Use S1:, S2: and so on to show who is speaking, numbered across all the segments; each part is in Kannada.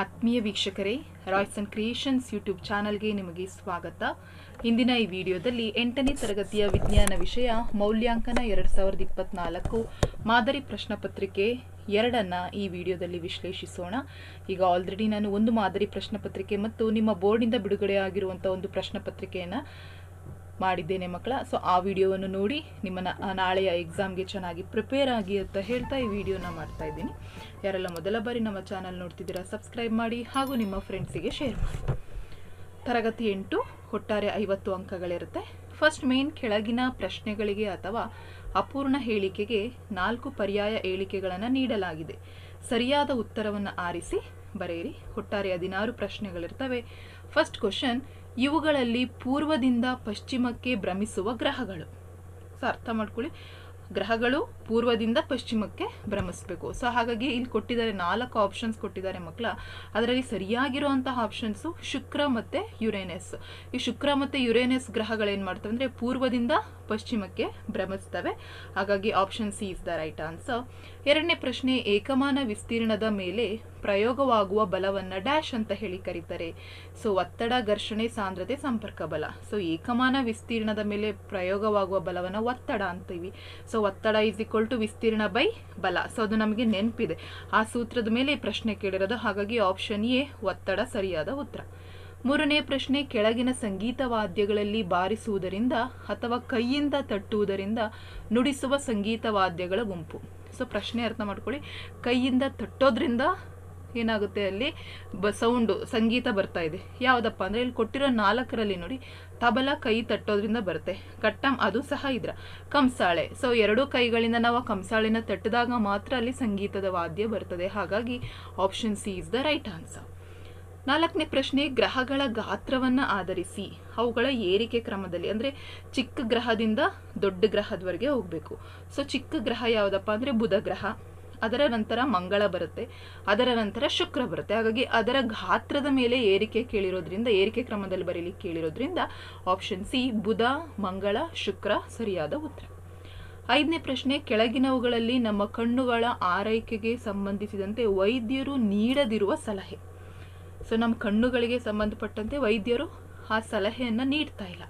S1: ಆತ್ಮೀಯ ವೀಕ್ಷಕರೇ ರಾಯ್ಸನ್ ಕ್ರಿಯೇಷನ್ಸ್ ಯೂಟ್ಯೂಬ್ ಚಾನಲ್ಗೆ ನಿಮಗೆ ಸ್ವಾಗತ ಇಂದಿನ ಈ ವಿಡಿಯೋದಲ್ಲಿ ಎಂಟನೇ ತರಗತಿಯ ವಿಜ್ಞಾನ ವಿಷಯ ಮೌಲ್ಯಾಂಕನ ಎರಡು ಸಾವಿರದ ಇಪ್ಪತ್ನಾಲ್ಕು ಮಾದರಿ ಪ್ರಶ್ನೆಪತ್ರಿಕೆ ಎರಡನ್ನು ಈ ವಿಡಿಯೋದಲ್ಲಿ ವಿಶ್ಲೇಷಿಸೋಣ ಈಗ ಆಲ್ರೆಡಿ ನಾನು ಒಂದು ಮಾದರಿ ಪ್ರಶ್ನೆಪತ್ರಿಕೆ ಮತ್ತು ನಿಮ್ಮ ಬೋರ್ಡಿಂದ ಬಿಡುಗಡೆ ಆಗಿರುವಂಥ ಒಂದು ಪ್ರಶ್ನೆಪತ್ರಿಕೆಯನ್ನು ಮಾಡಿದ್ದೇನೆ ಮಕ್ಕಳ ಸೊ ಆ ವಿಡಿಯೋವನ್ನು ನೋಡಿ ನಿಮ್ಮ ನಾಳೆಯ ಎಕ್ಸಾಮ್ಗೆ ಚೆನ್ನಾಗಿ ಪ್ರಿಪೇರ್ ಆಗಿ ಅಂತ ಹೇಳ್ತಾ ಈ ವಿಡಿಯೋನ ಮಾಡ್ತಾ ಇದ್ದೀನಿ ಯಾರೆಲ್ಲ ಮೊದಲ ಬಾರಿ ನಮ್ಮ ಚಾನಲ್ ನೋಡ್ತಿದ್ದೀರಾ ಸಬ್ಸ್ಕ್ರೈಬ್ ಮಾಡಿ ಹಾಗೂ ನಿಮ್ಮ ಫ್ರೆಂಡ್ಸಿಗೆ ಶೇರ್ ಮಾಡಿ ತರಗತಿ ಎಂಟು ಒಟ್ಟಾರೆ ಐವತ್ತು ಅಂಕಗಳಿರುತ್ತೆ ಫಸ್ಟ್ ಮೇನ್ ಕೆಳಗಿನ ಪ್ರಶ್ನೆಗಳಿಗೆ ಅಥವಾ ಅಪೂರ್ಣ ಹೇಳಿಕೆಗೆ ನಾಲ್ಕು ಪರ್ಯಾಯ ಹೇಳಿಕೆಗಳನ್ನು ನೀಡಲಾಗಿದೆ ಸರಿಯಾದ ಉತ್ತರವನ್ನು ಆರಿಸಿ ಬರೆಯಿರಿ ಒಟ್ಟಾರೆ ಹದಿನಾರು ಪ್ರಶ್ನೆಗಳಿರ್ತವೆ ಫಸ್ಟ್ ಕ್ವಶನ್ ಇವುಗಳಲ್ಲಿ ಪೂರ್ವದಿಂದ ಪಶ್ಚಿಮಕ್ಕೆ ಭ್ರಮಿಸುವ ಗ್ರಹಗಳು ಸೊ ಅರ್ಥ ಮಾಡ್ಕೊಳ್ಳಿ ಗ್ರಹಗಳು ಪೂರ್ವದಿಂದ ಪಶ್ಚಿಮಕ್ಕೆ ಭ್ರಮಿಸ್ಬೇಕು ಸೊ ಹಾಗಾಗಿ ಇಲ್ಲಿ ಕೊಟ್ಟಿದ್ದಾರೆ ನಾಲ್ಕು ಆಪ್ಷನ್ಸ್ ಕೊಟ್ಟಿದ್ದಾರೆ ಮಕ್ಕಳ ಅದರಲ್ಲಿ ಸರಿಯಾಗಿರುವಂತಹ ಆಪ್ಷನ್ಸು ಶುಕ್ರ ಮತ್ತು ಯುರೇನಸ್ ಈ ಶುಕ್ರ ಮತ್ತು ಯುರೇನಸ್ ಗ್ರಹಗಳೇನು ಮಾಡ್ತವೆ ಅಂದರೆ ಪೂರ್ವದಿಂದ ಪಶ್ಚಿಮಕ್ಕೆ ಭ್ರಮಿಸ್ತವೆ ಹಾಗಾಗಿ option C is the right answer ಎರಡನೇ ಪ್ರಶ್ನೆ ಏಕಮಾನ ವಿಸ್ತೀರ್ಣದ ಮೇಲೆ ಪ್ರಯೋಗವಾಗುವ ಬಲವನ್ನು ಡ್ಯಾಶ್ ಅಂತ ಹೇಳಿ ಕರೀತಾರೆ ಸೊ ಒತ್ತಡ ಘರ್ಷಣೆ ಸಾಂದ್ರತೆ ಸಂಪರ್ಕ ಬಲ ಸೊ ಏಕಮಾನ ವಿಸ್ತೀರ್ಣದ ಮೇಲೆ ಪ್ರಯೋಗವಾಗುವ ಬಲವನ್ನು ಒತ್ತಡ ಅಂತೀವಿ ಸೊ ಒತ್ತಡ ಈಸ್ ಟು ವಿಸ್ತೀರ್ಣ ಬೈ ಬಲ ಸೊ ಅದು ನಮಗೆ ನೆನಪಿದೆ ಆ ಸೂತ್ರದ ಮೇಲೆ ಪ್ರಶ್ನೆ ಕೇಳಿರೋದು ಹಾಗಾಗಿ ಆಪ್ಷನ್ ಎ ಒತ್ತಡ ಸರಿಯಾದ ಉತ್ತರ ಮೂರನೇ ಪ್ರಶ್ನೆ ಕೆಳಗಿನ ಸಂಗೀತ ವಾದ್ಯಗಳಲ್ಲಿ ಬಾರಿಸುವುದರಿಂದ ಅಥವಾ ಕೈಯಿಂದ ತಟ್ಟುವುದರಿಂದ ನುಡಿಸುವ ಸಂಗೀತ ವಾದ್ಯಗಳ ಗುಂಪು ಸೊ ಪ್ರಶ್ನೆ ಅರ್ಥ ಮಾಡ್ಕೊಳ್ಳಿ ಕೈಯಿಂದ ತಟ್ಟೋದ್ರಿಂದ ಏನಾಗುತ್ತೆ ಅಲ್ಲಿ ಬ ಸೌಂಡು ಸಂಗೀತ ಬರ್ತಾ ಇದೆ ಯಾವುದಪ್ಪ ಅಂದರೆ ಇಲ್ಲಿ ಕೊಟ್ಟಿರೋ ನಾಲ್ಕರಲ್ಲಿ ನೋಡಿ ತಬಲ ಕೈ ತಟ್ಟೋದ್ರಿಂದ ಬರುತ್ತೆ ಕಟ್ಟಂ ಅದು ಸಹ ಇದ್ರ ಕಂಸಾಳೆ ಸೊ ಎರಡೂ ಕೈಗಳಿಂದ ನಾವು ಆ ಕಂಸಾಳೆನ ತಟ್ಟಿದಾಗ ಮಾತ್ರ ಅಲ್ಲಿ ಸಂಗೀತದ ವಾದ್ಯ ಬರ್ತದೆ ಹಾಗಾಗಿ option C is the right answer ನಾಲ್ಕನೇ ಪ್ರಶ್ನೆ ಗ್ರಹಗಳ ಗಾತ್ರವನ್ನು ಆಧರಿಸಿ ಅವುಗಳ ಏರಿಕೆ ಕ್ರಮದಲ್ಲಿ ಅಂದರೆ ಚಿಕ್ಕ ಗ್ರಹದಿಂದ ದೊಡ್ಡ ಗ್ರಹದವರೆಗೆ ಹೋಗಬೇಕು ಸೊ ಚಿಕ್ಕ ಗ್ರಹ ಯಾವುದಪ್ಪ ಅಂದರೆ ಬುಧ ಗ್ರಹ ಅದರ ನಂತರ ಮಂಗಳ ಬರುತ್ತೆ ಅದರ ನಂತರ ಶುಕ್ರ ಬರುತ್ತೆ ಹಾಗಾಗಿ ಅದರ ಗಾತ್ರದ ಮೇಲೆ ಏರಿಕೆ ಕೇಳಿರೋದ್ರಿಂದ ಏರಿಕೆ ಕ್ರಮದಲ್ಲಿ ಬರೀಲಿಕ್ಕೆ ಕೇಳಿರೋದ್ರಿಂದ ಆಪ್ಷನ್ ಸಿ ಬುಧ ಮಂಗಳ ಶುಕ್ರ ಸರಿಯಾದ ಉತ್ತರ ಐದನೇ ಪ್ರಶ್ನೆ ಕೆಳಗಿನವುಗಳಲ್ಲಿ ನಮ್ಮ ಕಣ್ಣುಗಳ ಆರೈಕೆಗೆ ಸಂಬಂಧಿಸಿದಂತೆ ವೈದ್ಯರು ನೀಡದಿರುವ ಸಲಹೆ ಸೊ ನಮ್ಮ ಕಣ್ಣುಗಳಿಗೆ ಸಂಬಂಧಪಟ್ಟಂತೆ ವೈದ್ಯರು ಆ ಸಲಹೆಯನ್ನು ನೀಡ್ತಾ ಇಲ್ಲ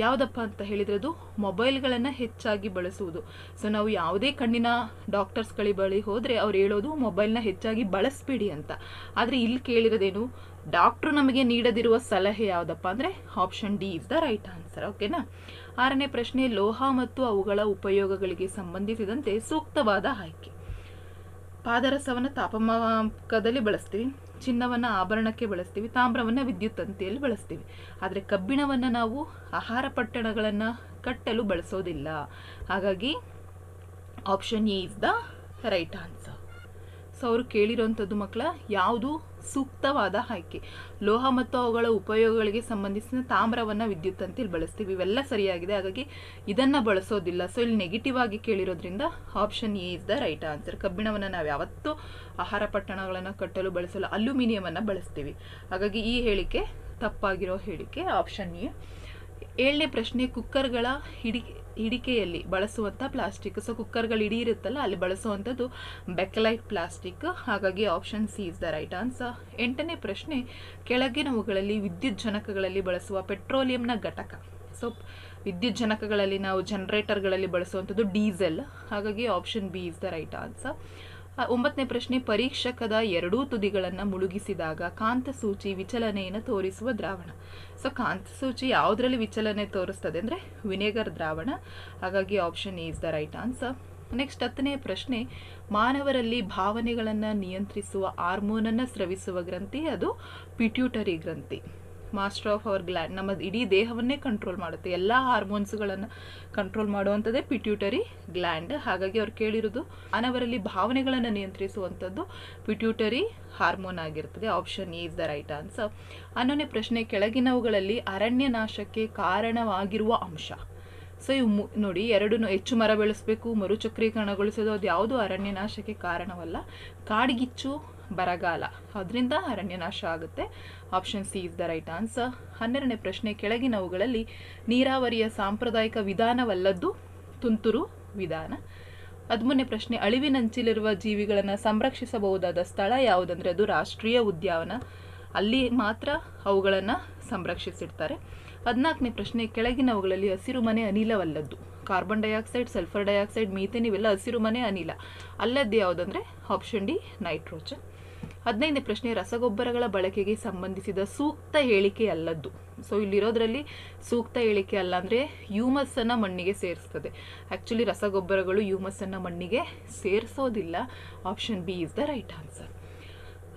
S1: ಯಾವುದಪ್ಪ ಅಂತ ಹೇಳಿದರೆ ಅದು ಮೊಬೈಲ್ಗಳನ್ನು ಹೆಚ್ಚಾಗಿ ಬಳಸುವುದು ಸೊ ನಾವು ಯಾವುದೇ ಕಣ್ಣಿನ ಡಾಕ್ಟರ್ಸ್ಗಳಿ ಬಳಿ ಹೋದರೆ ಅವ್ರು ಹೇಳೋದು ಮೊಬೈಲ್ನ ಹೆಚ್ಚಾಗಿ ಬಳಸಬೇಡಿ ಅಂತ ಆದರೆ ಇಲ್ಲಿ ಕೇಳಿರೋದೇನು ಡಾಕ್ಟ್ರು ನಮಗೆ ನೀಡದಿರುವ ಸಲಹೆ ಯಾವುದಪ್ಪ ಅಂದರೆ option D is the right answer ಓಕೆನಾ ಆರನೇ ಪ್ರಶ್ನೆ ಲೋಹ ಮತ್ತು ಅವುಗಳ ಉಪಯೋಗಗಳಿಗೆ ಸಂಬಂಧಿಸಿದಂತೆ ಸೂಕ್ತವಾದ ಆಯ್ಕೆ ಪಾದರಸವನ್ನು ತಾಪಮಕದಲ್ಲಿ ಬಳಸ್ತೀವಿ ಚಿನ್ನವನ್ನು ಆಭರಣಕ್ಕೆ ಬಳಸ್ತೀವಿ ತಾಮ್ರವನ್ನು ವಿದ್ಯುತ್ ತಂತಿಯಲ್ಲಿ ಬಳಸ್ತೀವಿ ಆದರೆ ಕಬ್ಬಿಣವನ್ನು ನಾವು ಆಹಾರ ಪಟ್ಟಣಗಳನ್ನು ಕಟ್ಟಲು ಬಳಸೋದಿಲ್ಲ ಹಾಗಾಗಿ option A is the right answer so ಅವರು ಕೇಳಿರೋಂಥದ್ದು ಮಕ್ಕಳ ಯಾವುದು ಸೂಕ್ತವಾದ ಆಯ್ಕೆ ಲೋಹ ಮತ್ತು ಅವುಗಳ ಉಪಯೋಗಗಳಿಗೆ ಸಂಬಂಧಿಸಿದ ತಾಮ್ರವನ್ನು ವಿದ್ಯುತ್ ಅಂತ ಇಲ್ಲಿ ಬಳಸ್ತೀವಿ ಇವೆಲ್ಲ ಸರಿಯಾಗಿದೆ ಹಾಗಾಗಿ ಇದನ್ನು ಬಳಸೋದಿಲ್ಲ ಸೊ ಇಲ್ಲಿ ನೆಗೆಟಿವ್ ಆಗಿ ಕೇಳಿರೋದ್ರಿಂದ option A is the right answer ಕಬ್ಬಿಣವನ್ನು ನಾವು ಯಾವತ್ತೂ ಆಹಾರ ಪಟ್ಟಣಗಳನ್ನು ಕಟ್ಟಲು ಬಳಸಲು ಅಲ್ಯೂಮಿನಿಯಮನ್ನು ಬಳಸ್ತೀವಿ ಹಾಗಾಗಿ ಈ ಹೇಳಿಕೆ ತಪ್ಪಾಗಿರೋ ಹೇಳಿಕೆ ಆಪ್ಷನ್ ಎ ಏಳನೇ ಪ್ರಶ್ನೆ ಕುಕ್ಕರ್ಗಳ ಹಿಡಿ ಹಿಡಿಕೆಯಲ್ಲಿ ಬಳಸುವಂಥ ಪ್ಲಾಸ್ಟಿಕ್ ಸೊ ಕುಕ್ಕರ್ಗಳು ಇಡೀ ಇರುತ್ತಲ್ಲ ಅಲ್ಲಿ ಬಳಸುವಂಥದ್ದು ಬೆಕ್ಲೈಟ್ ಪ್ಲಾಸ್ಟಿಕ್ ಹಾಗಾಗಿ option C is the right answer ಎಂಟನೇ ಪ್ರಶ್ನೆ ಕೆಳಗಿನವುಗಳಲ್ಲಿ ವಿದ್ಯುತ್ ಜನಕಗಳಲ್ಲಿ ಬಳಸುವ ಪೆಟ್ರೋಲಿಯಂನ ಘಟಕ ಸೊ ವಿದ್ಯುತ್ ಜನಕಗಳಲ್ಲಿ ನಾವು ಜನರೇಟರ್ಗಳಲ್ಲಿ ಬಳಸುವಂಥದ್ದು ಡೀಸೆಲ್ ಹಾಗಾಗಿ option B is the right answer ಒಂಬತ್ತನೇ ಪ್ರಶ್ನೆ ಪರೀಕ್ಷಕದ ಎರಡೂ ತುದಿಗಳನ್ನು ಮುಳುಗಿಸಿದಾಗ ಕಾಂತಸೂಚಿ ವಿಚಲನೆಯನ್ನು ತೋರಿಸುವ ದ್ರಾವಣ ಸೊ ಕಾಂತಸೂಚಿ ಯಾವುದರಲ್ಲಿ ವಿಚಲನೆ ತೋರಿಸ್ತದೆ ಅಂದರೆ ವಿನೆಗರ್ ದ್ರಾವಣ ಹಾಗಾಗಿ option is the right answer next ಹತ್ತನೇ ಪ್ರಶ್ನೆ ಮಾನವರಲ್ಲಿ ಭಾವನೆಗಳನ್ನು ನಿಯಂತ್ರಿಸುವ ಹಾರ್ಮೋನನ್ನು ಸ್ರವಿಸುವ ಗ್ರಂಥಿ ಅದು ಪಿಟ್ಯೂಟರಿ ಗ್ರಂಥಿ ಮಾಸ್ಟರ್ ಆಫ್ ಅವರ್ ಗ್ಲ್ಯಾಂಡ್ ನಮ್ಮ ಇಡೀ ದೇಹವನ್ನೇ ಕಂಟ್ರೋಲ್ ಮಾಡುತ್ತೆ ಎಲ್ಲ ಹಾರ್ಮೋನ್ಸ್ಗಳನ್ನು ಕಂಟ್ರೋಲ್ ಮಾಡುವಂಥದ್ದೇ ಪಿಟ್ಯೂಟರಿ ಗ್ಲ್ಯಾಂಡ್ ಹಾಗಾಗಿ ಅವ್ರು ಕೇಳಿರೋದು ಮಾನವರಲ್ಲಿ ಭಾವನೆಗಳನ್ನು ನಿಯಂತ್ರಿಸುವಂಥದ್ದು ಪಿಟ್ಯೂಟರಿ ಹಾರ್ಮೋನ್ ಆಗಿರ್ತದೆ option is the right answer ಹನ್ನೊಂದನೇ ಪ್ರಶ್ನೆ ಕೆಳಗಿನವುಗಳಲ್ಲಿ ಅರಣ್ಯ ನಾಶಕ್ಕೆ ಕಾರಣವಾಗಿರುವ ಅಂಶ ಸೊ ಇವು ನೋಡಿ ಎರಡು ಹೆಚ್ಚು ಮರ ಬೆಳೆಸಬೇಕು ಮರುಚಕ್ರೀಕರಣಗೊಳಿಸೋದು ಅದು ಯಾವುದು ಅರಣ್ಯನಾಶಕ್ಕೆ ಕಾರಣವಲ್ಲ ಕಾಡ್ಗಿಚ್ಚು ಬರಗಾಲ ಅದರಿಂದ ಅರಣ್ಯ ನಾಶ ಆಗುತ್ತೆ option C is the right answer ಹನ್ನೆರಡನೇ ಪ್ರಶ್ನೆ ಕೆಳಗಿನವುಗಳಲ್ಲಿ ನೀರಾವರಿಯ ಸಾಂಪ್ರದಾಯಿಕ ವಿಧಾನವಲ್ಲದ್ದು ತುಂತುರು ವಿಧಾನ ಹದಿಮೂರನೇ ಪ್ರಶ್ನೆ ಅಳಿವಿನಂಚಿಲಿರುವ ಜೀವಿಗಳನ್ನು ಸಂರಕ್ಷಿಸಬಹುದಾದ ಸ್ಥಳ ಯಾವುದಂದರೆ ಅದು ರಾಷ್ಟ್ರೀಯ ಉದ್ಯಾನ ಅಲ್ಲಿ ಮಾತ್ರ ಅವುಗಳನ್ನು ಸಂರಕ್ಷಿಸಿರ್ತಾರೆ ಹದಿನಾಲ್ಕನೇ ಪ್ರಶ್ನೆ ಕೆಳಗಿನವುಗಳಲ್ಲಿ ಹಸಿರು ಮನೆ ಅನಿಲವಲ್ಲದ್ದು carbon dioxide sulphur dioxide methane ಇವೆಲ್ಲ ಹಸಿರು ಮನೆ ಅನಿಲ ಅಲ್ಲದ್ದು ಯಾವುದಂದ್ರೆ ಆಪ್ಷನ್ ಡಿ ನೈಟ್ರೋಜನ್ ಹದಿನೈದನೇ ಪ್ರಶ್ನೆ ರಸಗೊಬ್ಬರಗಳ ಬಳಕೆಗೆ ಸಂಬಂಧಿಸಿದ ಸೂಕ್ತ ಹೇಳಿಕೆ ಅಲ್ಲದ್ದು ಸೊ ಇಲ್ಲಿರೋದ್ರಲ್ಲಿ ಸೂಕ್ತ ಹೇಳಿಕೆ ಅಲ್ಲ ಅಂದರೆ ಹ್ಯೂಮಸ್ಸನ್ನು ಮಣ್ಣಿಗೆ ಸೇರಿಸ್ತದೆ ಆ್ಯಕ್ಚುಲಿ ರಸಗೊಬ್ಬರಗಳು ಹ್ಯೂಮಸ್ಸನ್ನು ಮಣ್ಣಿಗೆ ಸೇರಿಸೋದಿಲ್ಲ option B is the right answer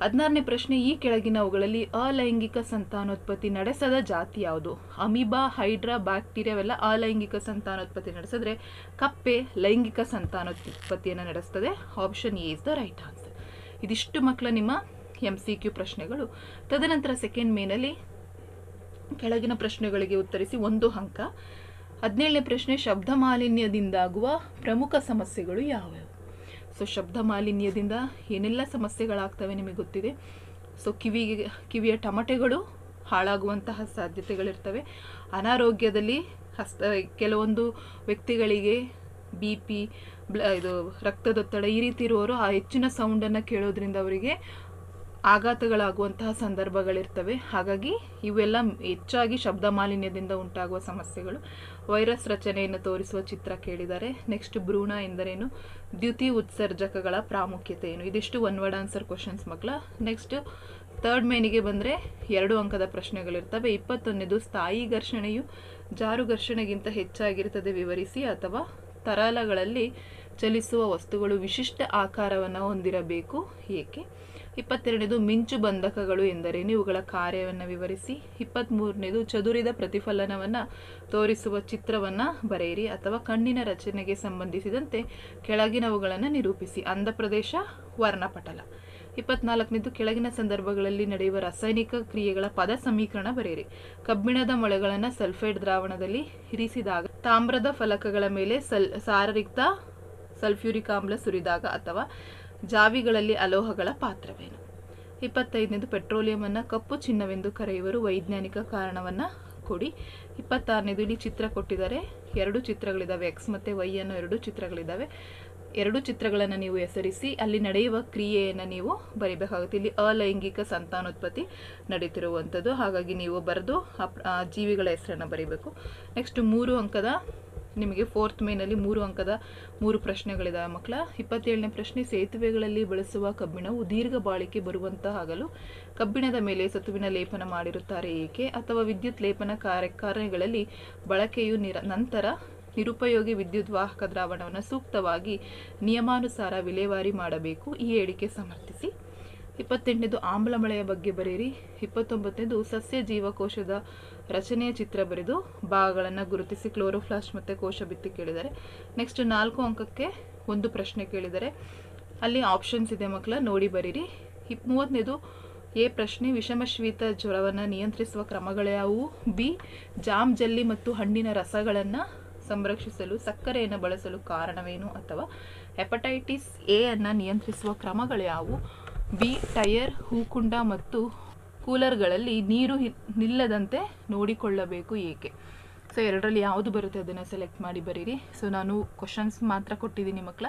S1: ಹದಿನಾರನೇ ಪ್ರಶ್ನೆ ಈ ಕೆಳಗಿನವುಗಳಲ್ಲಿ ಅಲೈಂಗಿಕ ಸಂತಾನೋತ್ಪತ್ತಿ ನಡೆಸದ ಜಾತಿ ಯಾವುದು ಅಮಿಬಾ ಹೈಡ್ರಾ ಬ್ಯಾಕ್ಟೀರಿಯಾವೆಲ್ಲ ಅಲೈಂಗಿಕ ಸಂತಾನೋತ್ಪತ್ತಿ ನಡೆಸಿದ್ರೆ ಕಪ್ಪೆ ಲೈಂಗಿಕ ಸಂತಾನೋತ್ಪತ್ತಿಯನ್ನು ನಡೆಸ್ತದೆ option A is the right answer ಇದಿಷ್ಟು ಮಕ್ಕಳ ನಿಮ್ಮ ಎಂ ಸಿ ಕ್ಯೂ ಪ್ರಶ್ನೆಗಳು ತದನಂತರ ಸೆಕೆಂಡ್ ಮೇನಲ್ಲಿ ಕೆಳಗಿನ ಪ್ರಶ್ನೆಗಳಿಗೆ ಉತ್ತರಿಸಿ ಒಂದು ಅಂಕ ಹದಿನೇಳನೇ ಪ್ರಶ್ನೆ ಶಬ್ದ ಮಾಲಿನ್ಯದಿಂದಾಗುವ ಪ್ರಮುಖ ಸಮಸ್ಯೆಗಳು ಯಾವ್ಯಾವು ಸೊ ಶಬ್ದ ಮಾಲಿನ್ಯದಿಂದ ಏನೆಲ್ಲ ಸಮಸ್ಯೆಗಳಾಗ್ತವೆ ನಿಮಗೆ ಗೊತ್ತಿದೆ ಸೊ ಕಿವಿಗೆ ಕಿವಿಯ ಟಮಟೆಗಳು ಹಾಳಾಗುವಂತಹ ಸಾಧ್ಯತೆಗಳಿರ್ತವೆ ಅನಾರೋಗ್ಯದಲ್ಲಿ ಹಸ್ತ ಕೆಲವೊಂದು ವ್ಯಕ್ತಿಗಳಿಗೆ ಬಿ ಪಿ ಇದು ರಕ್ತದೊತ್ತಡ ಈ ರೀತಿ ಇರುವವರು ಆ ಹೆಚ್ಚಿನ ಸೌಂಡನ್ನು ಕೇಳೋದ್ರಿಂದ ಅವರಿಗೆ ಆಘಾತಗಳಾಗುವಂತಹ ಸಂದರ್ಭಗಳಿರ್ತವೆ ಹಾಗಾಗಿ ಇವೆಲ್ಲ ಹೆಚ್ಚಾಗಿ ಶಬ್ದ ಮಾಲಿನ್ಯದಿಂದ ಉಂಟಾಗುವ ಸಮಸ್ಯೆಗಳು ವೈರಸ್ ರಚನೆಯನ್ನು ತೋರಿಸುವ ಚಿತ್ರ ಕೇಳಿದ್ದಾರೆ ನೆಕ್ಸ್ಟ್ ಭ್ರೂಣ ಎಂದರೇನು ದ್ಯುತಿ ಉತ್ಸರ್ಜಕಗಳ ಪ್ರಾಮುಖ್ಯತೆ ಏನು ಇದಿಷ್ಟು ಒನ್ ವರ್ಡ್ ಆನ್ಸರ್ ಕ್ವಶನ್ಸ್ ಮಕ್ಕಳ ನೆಕ್ಸ್ಟ್ ತರ್ಡ್ ಮೇನಿಗೆ ಬಂದರೆ ಎರಡು ಅಂಕದ ಪ್ರಶ್ನೆಗಳಿರ್ತವೆ ಇಪ್ಪತ್ತೊಂದನೇದು ಸ್ಥಾಯಿ ಘರ್ಷಣೆಯು ಜಾರು ಘರ್ಷಣೆಗಿಂತ ಹೆಚ್ಚಾಗಿರ್ತದೆ ವಿವರಿಸಿ ಅಥವಾ ತರಲಗಳಲ್ಲಿ ಚಲಿಸುವ ವಸ್ತುಗಳು ವಿಶಿಷ್ಟ ಆಕಾರವನ್ನು ಹೊಂದಿರಬೇಕು ಏಕೆ ಇಪ್ಪತ್ತೆರಡನೇದು ಮಿಂಚು ಬಂಧಕಗಳು ಎಂದರೆ ಇವುಗಳ ಕಾರ್ಯವನ್ನು ವಿವರಿಸಿ ಇಪ್ಪತ್ತ್ಮೂರನೇದು ಚದುರಿದ ಪ್ರತಿಫಲನವನ್ನು ತೋರಿಸುವ ಚಿತ್ರವನ್ನು ಬರೆಯಿರಿ ಅಥವಾ ಕಣ್ಣಿನ ರಚನೆಗೆ ಸಂಬಂಧಿಸಿದಂತೆ ಕೆಳಗಿನವುಗಳನ್ನು ನಿರೂಪಿಸಿ ಅಂಧಪ್ರದೇಶ ವರ್ಣಪಟಲ ಇಪ್ಪತ್ನಾಲ್ಕನೇದು ಕೆಳಗಿನ ಸಂದರ್ಭಗಳಲ್ಲಿ ನಡೆಯುವ ರಾಸಾಯನಿಕ ಕ್ರಿಯೆಗಳ ಪದ ಸಮೀಕರಣ ಬರೆಯಿರಿ ಕಬ್ಬಿಣದ ಮೊಳೆಗಳನ್ನು ಸಲ್ಫೇಟ್ ದ್ರಾವಣದಲ್ಲಿ ಇರಿಸಿದಾಗ ತಾಮ್ರದ ಫಲಕಗಳ ಮೇಲೆ ಸಲ್ ಸಾರರಿಕ್ತ ಸಲ್ಫ್ಯೂರಿಕ್ ಆಮ್ಲ ಸುರಿದಾಗ ಅಥವಾ ಜಾವಿಗಳಲ್ಲಿ ಅಲೋಹಗಳ ಪಾತ್ರವೇನು ಇಪ್ಪತ್ತೈದನೇದು ಪೆಟ್ರೋಲಿಯಂ ಅನ್ನು ಕಪ್ಪು ಚಿನ್ನವೆಂದು ಕರೆಯುವರು ವೈಜ್ಞಾನಿಕ ಕಾರಣವನ್ನು ಕೊಡಿ ಇಪ್ಪತ್ತಾರನೇದು ಇಲ್ಲಿ ಚಿತ್ರ ಕೊಟ್ಟಿದ್ದಾರೆ ಎರಡು ಚಿತ್ರಗಳಿದ್ದಾವೆ ಎಕ್ಸ್ ಮತ್ತು ವೈ ಅನ್ನೋ ಎರಡು ಚಿತ್ರಗಳಿದ್ದಾವೆ ಎರಡು ಚಿತ್ರಗಳನ್ನು ನೀವು ಹೆಸರಿಸಿ ಅಲ್ಲಿ ನಡೆಯುವ ಕ್ರಿಯೆಯನ್ನು ನೀವು ಬರೀಬೇಕಾಗುತ್ತೆ ಇಲ್ಲಿ ಅಲೈಂಗಿಕ ಸಂತಾನೋತ್ಪತ್ತಿ ನಡೀತಿರುವಂಥದ್ದು ಹಾಗಾಗಿ ನೀವು ಬರೆದು ಆ ಜೀವಿಗಳ ಹೆಸರನ್ನು ಬರೀಬೇಕು ನೆಕ್ಸ್ಟ್ ಮೂರು ಅಂಕದ ನಿಮಗೆ ಫೋರ್ತ್ ಮೇನಲ್ಲಿ ಮೂರು ಅಂಕದ ಮೂರು ಪ್ರಶ್ನೆಗಳಿದ್ದಾವೆ ಮಕ್ಕಳ ಇಪ್ಪತ್ತೇಳನೇ ಪ್ರಶ್ನೆ ಸೇತುವೆಗಳಲ್ಲಿ ಬಳಸುವ ಕಬ್ಬಿಣವು ದೀರ್ಘ ಬಾಳಿಕೆ ಆಗಲು ಕಬ್ಬಿಣದ ಮೇಲೆ ಸತುವಿನ ಲೇಪನ ಮಾಡಿರುತ್ತಾರೆ ಏಕೆ ಅಥವಾ ವಿದ್ಯುತ್ ಲೇಪನ ಕಾರ್ಯ ಕಾರ್ಯಗಳಲ್ಲಿ ಬಳಕೆಯು ನಿರ ನಂತರ ನಿರುಪಯೋಗಿ ವಿದ್ಯುತ್ ವಾಹಕ ದ್ರಾವಣವನ್ನು ಸೂಕ್ತವಾಗಿ ನಿಯಮಾನುಸಾರ ವಿಲೇವಾರಿ ಮಾಡಬೇಕು ಈ ಹೇಳಿಕೆ ಸಮರ್ಥಿಸಿ ಇಪ್ಪತ್ತೆಂಟನೇದು ಆಮ್ಲ ಮಳೆಯ ಬಗ್ಗೆ ಬರೀರಿ ಇಪ್ಪತ್ತೊಂಬತ್ತನೇದು ಸಸ್ಯ ಜೀವಕೋಶದ ರಚನೆಯ ಚಿತ್ರ ಬರೆದು ಭಾಗಗಳನ್ನು ಗುರುತಿಸಿ ಕ್ಲೋರೋಫ್ಲಾಸ್ಟ್ ಮತ್ತು ಕೋಶ ಬಿತ್ತಿ ಕೇಳಿದರೆ ನೆಕ್ಸ್ಟ್ ನಾಲ್ಕು ಅಂಕಕ್ಕೆ ಒಂದು ಪ್ರಶ್ನೆ ಕೇಳಿದರೆ ಅಲ್ಲಿ ಆಪ್ಷನ್ಸ್ ಇದೆ ಮಕ್ಕಳ ನೋಡಿ ಬರೀರಿ ಇಪ್ ಮೂವತ್ತನೇದು ಎ ಪ್ರಶ್ನೆ ವಿಷಮಶ್ವೀತ ಜ್ವರವನ್ನು ನಿಯಂತ್ರಿಸುವ ಕ್ರಮಗಳ್ಯಾವು ಬಿ ಜಾಮ್ ಜಲ್ಲಿ ಮತ್ತು ಹಣ್ಣಿನ ರಸಗಳನ್ನು ಸಂರಕ್ಷಿಸಲು ಸಕ್ಕರೆಯನ್ನು ಬಳಸಲು ಕಾರಣವೇನು ಅಥವಾ ಹೆಪಟೈಟಿಸ್ ಎ ಅನ್ನು ನಿಯಂತ್ರಿಸುವ ಕ್ರಮಗಳು ಯಾವುವು ಬಿ ಟಯರ್ ಹೂಕುಂಡ ಮತ್ತು ಕೂಲರ್ಗಳಲ್ಲಿ ನೀರು ನಿಲ್ಲದಂತೆ ನೋಡಿಕೊಳ್ಳಬೇಕು ಏಕೆ ಸೊ ಎರಡರಲ್ಲಿ ಯಾವುದು ಬರುತ್ತೆ ಅದನ್ನು ಸೆಲೆಕ್ಟ್ ಮಾಡಿ ಬರೀರಿ ಸೊ ನಾನು ಕ್ವಶನ್ಸ್ ಮಾತ್ರ ಕೊಟ್ಟಿದ್ದೀನಿ ಮಕ್ಕಳ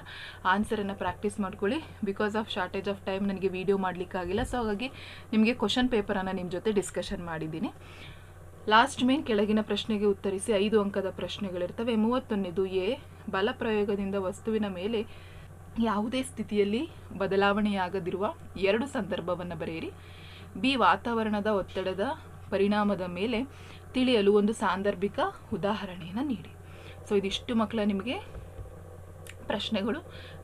S1: ಆನ್ಸರನ್ನು ಪ್ರಾಕ್ಟೀಸ್ ಮಾಡ್ಕೊಳ್ಳಿ because of shortage of time ನನಗೆ ವೀಡಿಯೋ ಮಾಡಲಿಕ್ಕಾಗಿಲ್ಲ ಸೊ ಹಾಗಾಗಿ ನಿಮಗೆ ಕ್ವಶನ್ ಪೇಪರನ್ನು ನಿಮ್ಮ ಜೊತೆ ಡಿಸ್ಕಷನ್ ಮಾಡಿದ್ದೀನಿ ಲಾಸ್ಟ್ ಮೇನ್ ಕೆಳಗಿನ ಪ್ರಶ್ನೆಗೆ ಉತ್ತರಿಸಿ ಐದು ಅಂಕದ ಪ್ರಶ್ನೆಗಳಿರ್ತವೆ ಮೂವತ್ತೊಂದನೇದು ಎ ಬಲಪ್ರಯೋಗದಿಂದ ವಸ್ತುವಿನ ಮೇಲೆ ಯಾವುದೇ ಸ್ಥಿತಿಯಲ್ಲಿ ಬದಲಾವಣೆಯಾಗದಿರುವ ಎರಡು ಸಂದರ್ಭವನ್ನು ಬರೆಯಿರಿ ಬಿ ವಾತಾವರಣದ ಒತ್ತಡದ ಪರಿಣಾಮದ ಮೇಲೆ ತಿಳಿಯಲು ಒಂದು ಸಾಂದರ್ಭಿಕ ಉದಾಹರಣೆಯನ್ನು ನೀಡಿ ಸೊ ಇದಿಷ್ಟು ಮಕ್ಕಳ ನಿಮಗೆ ಪ್ರಶ್ನೆಗಳು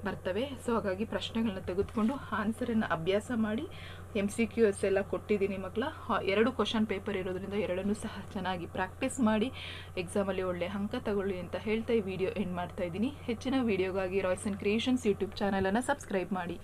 S1: ಬರ್ತವೆ ಸೊ ಹಾಗಾಗಿ ಪ್ರಶ್ನೆಗಳನ್ನ ತೆಗೆದುಕೊಂಡು ಆನ್ಸರನ್ನು ಅಭ್ಯಾಸ ಮಾಡಿ ಎಮ್ ಸಿ ಎಸ್ ಎಲ್ಲ ಕೊಟ್ಟಿದ್ದೀನಿ ಮಕ್ಕಳ ಎರಡು ಕ್ವಶನ್ ಪೇಪರ್ ಇರೋದ್ರಿಂದ ಎರಡನ್ನೂ ಸಹ ಚೆನ್ನಾಗಿ ಪ್ರಾಕ್ಟೀಸ್ ಮಾಡಿ ಎಕ್ಸಾಮಲ್ಲಿ ಒಳ್ಳೆ ಅಂಕ ತಗೊಳ್ಳಿ ಅಂತ ಹೇಳ್ತಾ ಈ ವಿಡಿಯೋ ಎಂಡ್ ಮಾಡ್ತಾ ಇದ್ದೀನಿ ಹೆಚ್ಚಿನ ವೀಡಿಯೋಗಾಗಿ ರಾಯ್ಸ್ ಆ್ಯಂಡ್ ಕ್ರಿಯೇಷನ್ಸ್ ಯೂಟ್ಯೂಬ್ ಚಾನಲನ್ನು ಸಬ್ಸ್ಕ್ರೈಬ್ ಮಾಡಿ